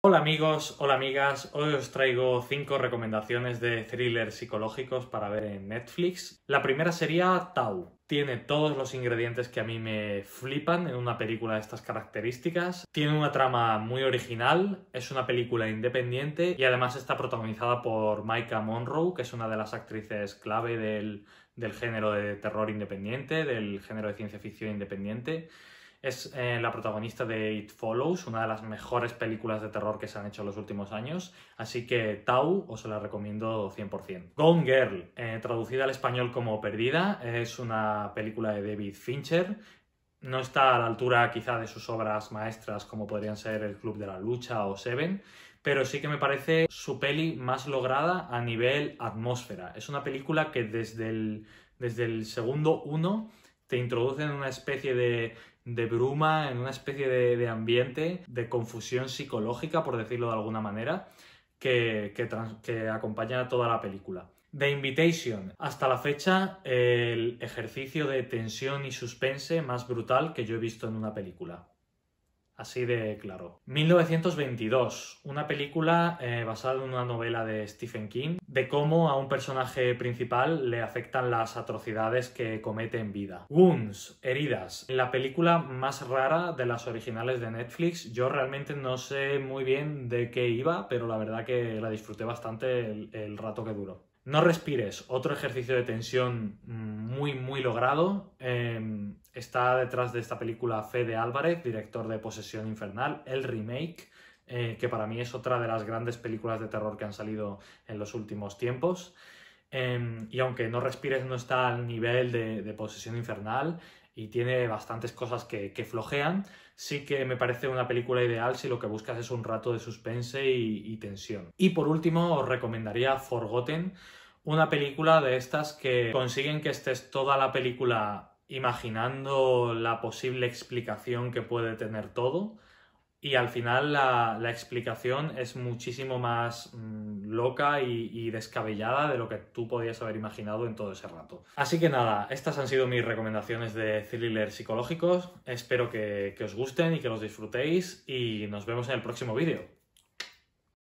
Hola amigos, hola amigas, hoy os traigo 5 recomendaciones de thrillers psicológicos para ver en Netflix. La primera sería Tau. Tiene todos los ingredientes que a mí me flipan en una película de estas características. Tiene una trama muy original, es una película independiente y además está protagonizada por Micah Monroe, que es una de las actrices clave del, del género de terror independiente, del género de ciencia ficción independiente. Es eh, la protagonista de It Follows, una de las mejores películas de terror que se han hecho en los últimos años, así que Tau os la recomiendo 100%. Gone Girl, eh, traducida al español como Perdida, es una película de David Fincher, no está a la altura quizá de sus obras maestras como podrían ser El Club de la Lucha o Seven, pero sí que me parece su peli más lograda a nivel atmósfera. Es una película que desde desde el segundo uno te introduce en una especie de, bruma, en una especie de, ambiente, de confusión psicológica, por decirlo de alguna manera, que, acompaña a toda la película. The Invitation. Hasta la fecha, el ejercicio de tensión y suspense más brutal que yo he visto en una película. Así de claro. 1922, una película eh, basada en una novela de Stephen King, de cómo a un personaje principal le afectan las atrocidades que comete en vida. Wounds, heridas. La película más rara de las originales de Netflix. Yo realmente no sé muy bien de qué iba, pero la verdad que la disfruté bastante el, rato que duró. No respires, otro ejercicio de tensión mm, muy, muy logrado. Em, Está detrás de esta película Fede Álvarez, director de Posesión Infernal, el remake, eh, que para mí es otra de las grandes películas de terror que han salido en los últimos tiempos. Em, y aunque No Respires no está al nivel de, Posesión Infernal y tiene bastantes cosas que, flojean, sí que me parece una película ideal si lo que buscas es un rato de suspense y, y tensión. Y por último, os recomendaría Forgotten, una película de estas que consiguen que estés toda la película imaginando la posible explicación que puede tener todo. Y al final la, explicación es muchísimo más mm, loca y, descabellada de lo que tú podías haber imaginado en todo ese rato. Así que nada, estas han sido mis recomendaciones de thriller psicológicos. Espero que, que os gusten y que los disfrutéis y nos vemos en el próximo vídeo.